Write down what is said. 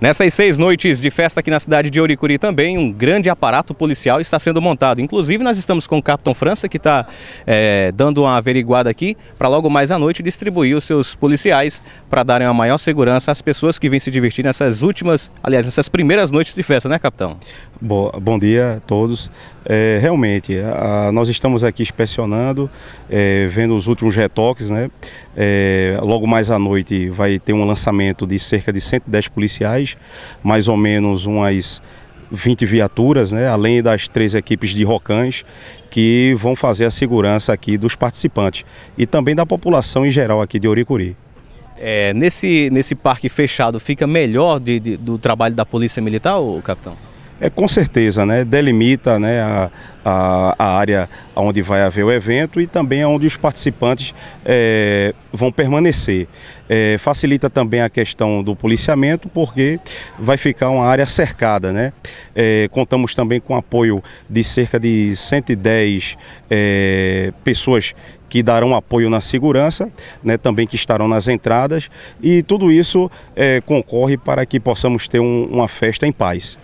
Nessas seis noites de festa aqui na cidade de Ouricuri também, um grande aparato policial está sendo montado. Inclusive, nós estamos com o Capitão França, que está é, dando uma averiguada aqui, para logo mais à noite distribuir os seus policiais para darem uma maior segurança às pessoas que vêm se divertir nessas últimas, aliás, nessas primeiras noites de festa, né, Capitão? Bom, bom dia a todos. É, realmente, a, nós estamos aqui inspecionando, é, vendo os últimos retoques, né? É, logo mais à noite vai ter um lançamento de cerca de 110 policiais mais ou menos umas 20 viaturas, né, além das três equipes de rocãs que vão fazer a segurança aqui dos participantes e também da população em geral aqui de Oricuri. É, nesse, nesse parque fechado fica melhor de, de, do trabalho da Polícia Militar, ou, capitão? É, com certeza, né? delimita né, a, a, a, área onde vai haver o evento e também onde os participantes é, vão permanecer. É, facilita também a questão do policiamento, porque vai ficar uma área cercada. Né? É, contamos também com apoio de cerca de 110 é, pessoas que darão apoio na segurança, né, também que estarão nas entradas, e tudo isso é, concorre para que possamos ter um, uma festa em paz.